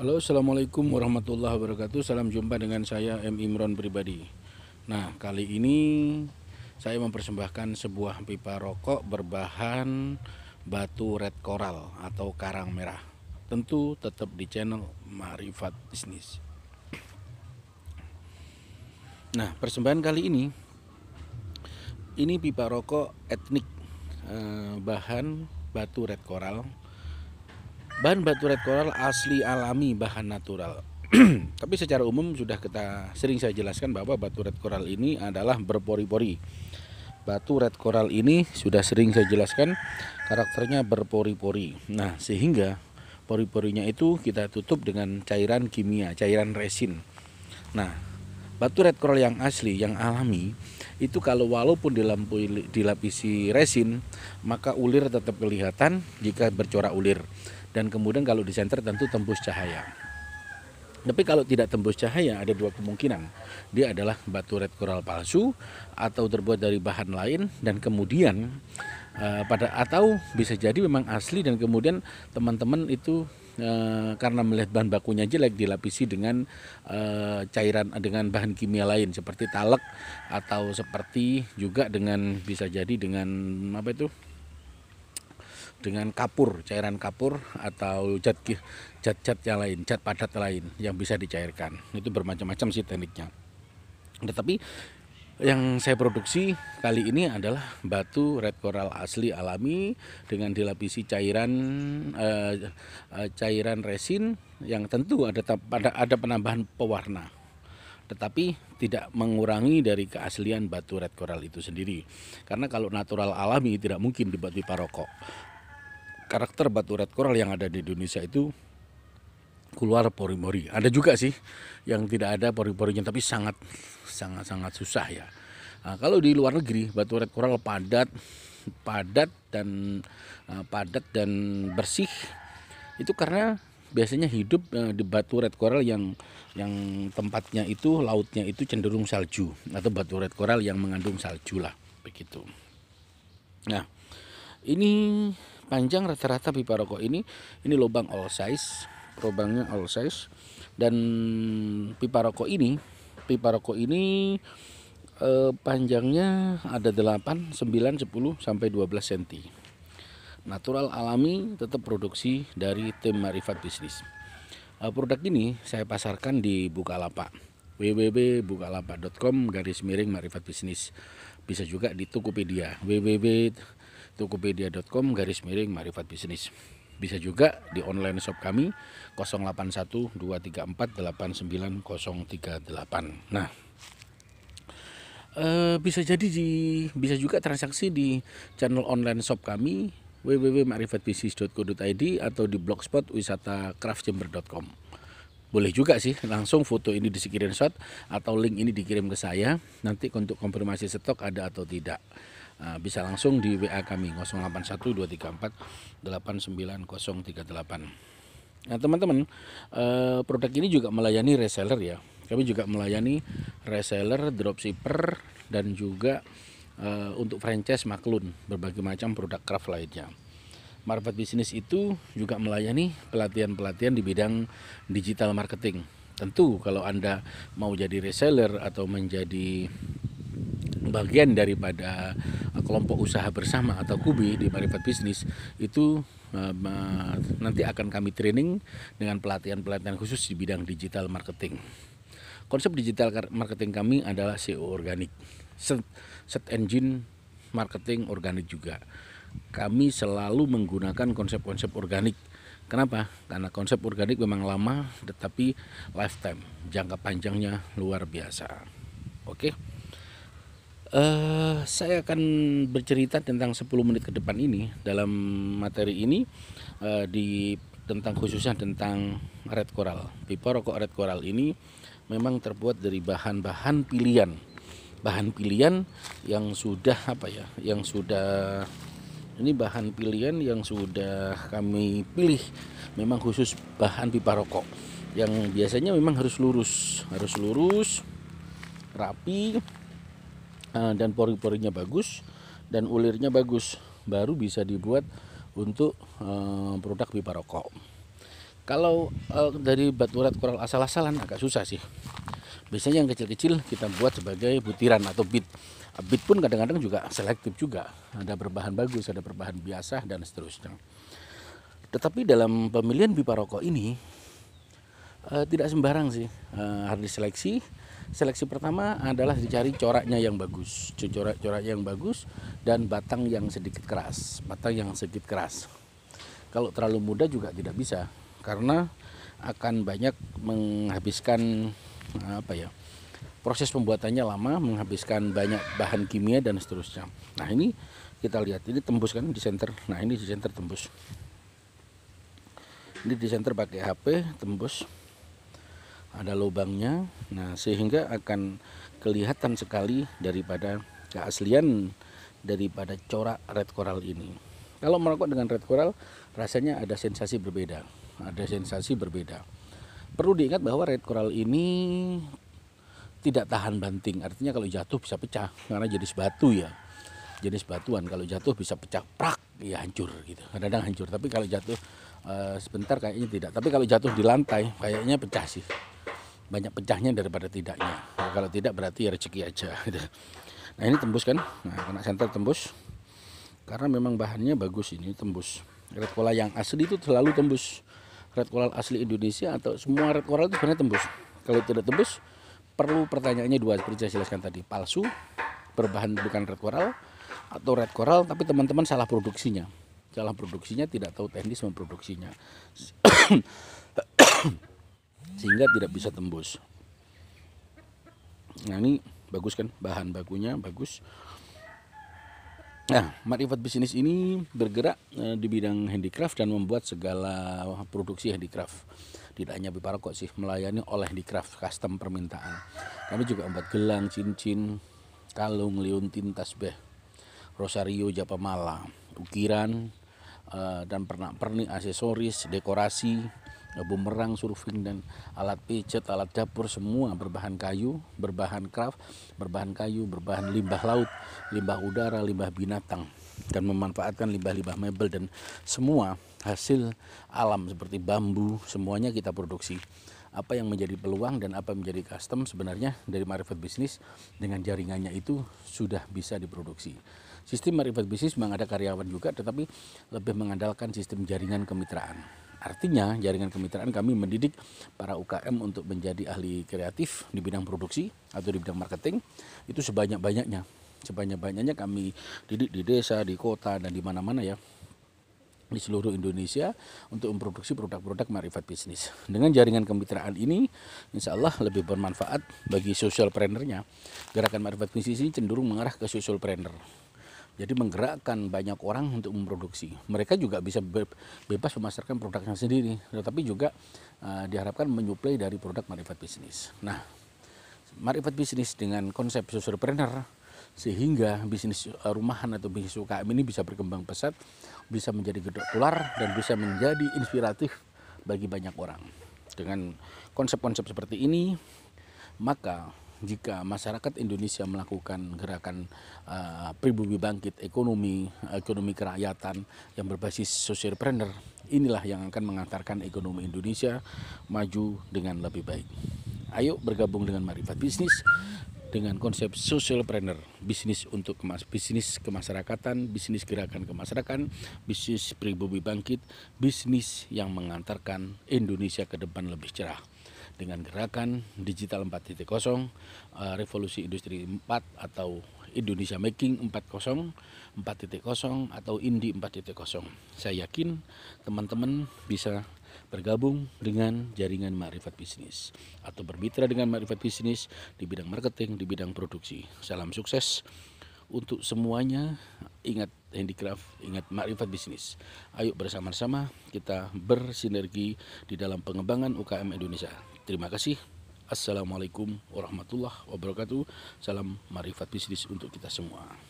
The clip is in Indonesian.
Halo, Assalamualaikum warahmatullahi wabarakatuh. Salam jumpa dengan saya M. Imron pribadi. Nah, kali ini saya mempersembahkan sebuah pipa rokok berbahan batu red coral atau karang merah. Tentu tetap di channel Marifat Bisnis. Nah, persembahan kali ini ini pipa rokok etnik eh, bahan batu red coral Bahan batu red coral asli alami, bahan natural. Tapi secara umum sudah kita sering saya jelaskan bahwa batu red coral ini adalah berpori-pori. Batu red coral ini sudah sering saya jelaskan karakternya berpori-pori. Nah, sehingga pori-porinya itu kita tutup dengan cairan kimia, cairan resin. Nah, batu red coral yang asli, yang alami, itu kalau walaupun dilampui, dilapisi resin, maka ulir tetap kelihatan jika bercorak ulir dan kemudian kalau di center tentu tembus cahaya. Tapi kalau tidak tembus cahaya ada dua kemungkinan. Dia adalah batu red coral palsu atau terbuat dari bahan lain dan kemudian uh, pada atau bisa jadi memang asli dan kemudian teman-teman itu uh, karena melihat bahan bakunya jelek dilapisi dengan uh, cairan dengan bahan kimia lain seperti talak atau seperti juga dengan bisa jadi dengan apa itu dengan kapur, cairan kapur atau zat zat yang lain, zat padat lain yang bisa dicairkan. Itu bermacam-macam sih tekniknya. Tetapi yang saya produksi kali ini adalah batu red coral asli alami dengan dilapisi cairan eh, eh cairan resin yang tentu ada ada, ada penambahan pewarna tetapi tidak mengurangi dari keaslian batu red coral itu sendiri. Karena kalau natural alami tidak mungkin dibuat pipa rokok karakter batu red coral yang ada di Indonesia itu keluar pori-pori. Ada juga sih yang tidak ada pori-porinya tapi sangat sangat sangat susah ya. Nah, kalau di luar negeri batu red coral padat padat dan eh, padat dan bersih itu karena biasanya hidup eh, di batu red coral yang yang tempatnya itu lautnya itu cenderung salju atau batu red coral yang mengandung salju lah begitu. Nah, ini panjang rata-rata pipa rokok ini ini lubang all size lubangnya all size dan pipa rokok ini pipa rokok ini eh, panjangnya ada 8 9 10 sampai 12 cm natural alami tetap produksi dari tim Marifat Bisnis eh, produk ini saya pasarkan di Bukalapak www.bukalapak.com garis miring marifat bisnis bisa juga di Tokopedia www tokopedia.com garis miring marifat bisnis. Bisa juga di online shop kami 08123489038 Nah, e, bisa jadi di bisa juga transaksi di channel online shop kami www.marifatbisnis.co.id atau di blogspot wisata craftchamber.com. Boleh juga sih langsung foto ini di screenshot atau link ini dikirim ke saya nanti untuk konfirmasi stok ada atau tidak. Eh, bisa langsung di WA kami 081234 Nah, teman-teman, eh, produk ini juga melayani reseller ya. Kami juga melayani reseller, dropshipper dan juga eh, untuk franchise maklun berbagai macam produk craft lainnya. Marvet Bisnis itu juga melayani pelatihan-pelatihan di bidang digital marketing. Tentu kalau Anda mau jadi reseller atau menjadi bagian daripada eh, kelompok usaha bersama atau KUBI di Marifat Bisnis itu eh, nanti akan kami training dengan pelatihan-pelatihan khusus di bidang digital marketing. Konsep digital marketing kami adalah SEO organik, set engine marketing organik juga. Kami selalu menggunakan konsep-konsep organik. Kenapa? Karena konsep organik memang lama, tetapi lifetime, jangka panjangnya luar biasa. Oke. Okay? Uh, saya akan bercerita tentang 10 menit ke depan ini dalam materi ini uh, di tentang khususnya tentang red coral. Pipa rokok red coral ini memang terbuat dari bahan-bahan pilihan. Bahan pilihan yang sudah apa ya? Yang sudah ini bahan pilihan yang sudah kami pilih memang khusus bahan pipa rokok yang biasanya memang harus lurus, harus lurus, rapi Eh, dan pori-porinya bagus dan ulirnya bagus baru bisa dibuat untuk eh, produk pipa rokok kalau eh, dari batu urat koral asal-asalan agak susah sih biasanya yang kecil-kecil kita buat sebagai butiran atau bit bit pun kadang-kadang juga selektif juga ada berbahan bagus ada berbahan biasa dan seterusnya tetapi dalam pemilihan pipa rokok ini tidak sembarang sih harus diseleksi Seleksi pertama adalah dicari coraknya yang bagus, corak-corak yang bagus dan batang yang sedikit keras, batang yang sedikit keras. Kalau terlalu muda juga tidak bisa karena akan banyak menghabiskan eh, apa ya? Proses pembuatannya lama, menghabiskan banyak bahan kimia dan seterusnya. Nah, ini kita lihat ini tembus kan di center. Nah, ini di center tembus. Ini di center pakai HP tembus ada lubangnya nah sehingga akan kelihatan sekali daripada keaslian daripada corak red coral ini kalau merokok dengan red coral rasanya ada sensasi berbeda ada sensasi berbeda perlu diingat bahwa red coral ini tidak tahan banting artinya kalau jatuh bisa pecah karena jadi sebatu ya jenis batuan kalau jatuh bisa pecah prak ya hancur gitu kadang-kadang hancur tapi kalau jatuh uh, sebentar kayaknya tidak tapi kalau jatuh di lantai kayaknya pecah sih banyak pecahnya daripada tidaknya nah, kalau tidak berarti ya rezeki aja gitu. nah ini tembus kan nah, kena senter tembus karena memang bahannya bagus ini tembus red cola yang asli itu selalu tembus red coral asli Indonesia atau semua red coral itu sebenarnya tembus kalau tidak tembus perlu pertanyaannya dua seperti saya jelaskan tadi palsu berbahan bukan red coral atau red coral tapi teman-teman salah produksinya salah produksinya tidak tahu teknis memproduksinya sehingga tidak bisa tembus nah ini bagus kan bahan bakunya bagus nah marifat bisnis ini bergerak eh, di bidang handicraft dan membuat segala produksi handicraft tidak hanya kok sih melayani oleh handicraft custom permintaan kami juga membuat gelang cincin kalung liontin tasbih Rosario Japamala, ukiran uh, dan pernak-pernik aksesoris, dekorasi, eh, bumerang, surfing dan alat pijat, alat dapur semua berbahan kayu, berbahan kraft, berbahan kayu, berbahan limbah laut, limbah udara, limbah binatang dan memanfaatkan limbah-limbah mebel dan semua hasil alam seperti bambu semuanya kita produksi apa yang menjadi peluang dan apa yang menjadi custom sebenarnya dari marifat bisnis dengan jaringannya itu sudah bisa diproduksi. Sistem marifat bisnis memang ada karyawan juga tetapi lebih mengandalkan sistem jaringan kemitraan. Artinya jaringan kemitraan kami mendidik para UKM untuk menjadi ahli kreatif di bidang produksi atau di bidang marketing itu sebanyak-banyaknya. Sebanyak-banyaknya kami didik di desa, di kota, dan di mana-mana ya di seluruh Indonesia untuk memproduksi produk-produk marifat bisnis. Dengan jaringan kemitraan ini, insya Allah lebih bermanfaat bagi social planner Gerakan marifat bisnis ini cenderung mengarah ke social planner. Jadi menggerakkan banyak orang untuk memproduksi. Mereka juga bisa bebas memasarkan produknya sendiri, tetapi juga uh, diharapkan menyuplai dari produk marifat bisnis. Nah, marifat bisnis dengan konsep social planner sehingga bisnis eh, rumahan atau bisnis UKM ini bisa berkembang pesat, bisa menjadi gedok tular dan bisa menjadi inspiratif bagi banyak orang. Dengan konsep-konsep seperti ini, maka jika masyarakat Indonesia melakukan gerakan uh, pribumi bangkit ekonomi ekonomi kerakyatan yang berbasis socialpreneur inilah yang akan mengantarkan ekonomi Indonesia maju dengan lebih baik. Ayo bergabung dengan Marifat Bisnis dengan konsep social planner bisnis untuk kemas, bisnis kemasyarakatan, bisnis gerakan kemasyarakatan, bisnis pribumi bangkit, bisnis yang mengantarkan Indonesia ke depan lebih cerah. Dengan gerakan digital 4.0, eh, revolusi industri 4 atau Indonesia Making 4.0, 4.0 atau Indi 4.0. Saya yakin teman-teman bisa bergabung dengan jaringan Marifat Bisnis atau bermitra dengan Marifat Bisnis di bidang marketing, di bidang produksi. Salam sukses untuk semuanya. Ingat handicraft, ingat Marifat Bisnis. Ayo bersama-sama kita bersinergi di dalam pengembangan UKM Indonesia. Terima kasih. Assalamualaikum warahmatullahi wabarakatuh. Salam Marifat Bisnis untuk kita semua.